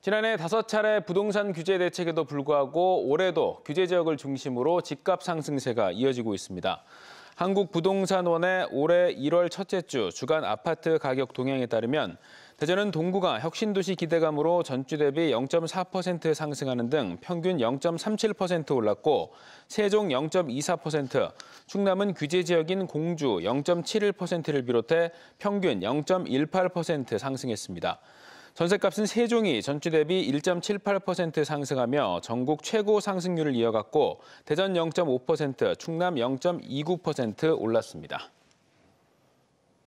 지난해 다섯 차례 부동산 규제 대책에도 불구하고 올해도 규제 지역을 중심으로 집값 상승세가 이어지고 있습니다. 한국부동산원의 올해 1월 첫째 주 주간 아파트 가격 동향에 따르면 대전은 동구가 혁신도시 기대감으로 전주 대비 0.4% 상승하는 등 평균 0.37% 올랐고 세종 0.24%, 충남은 규제 지역인 공주 0.71%를 비롯해 평균 0.18% 상승했습니다. 전셋값은 세종이 전주 대비 1.78% 상승하며 전국 최고 상승률을 이어갔고 대전 0.5%, 충남 0.29% 올랐습니다.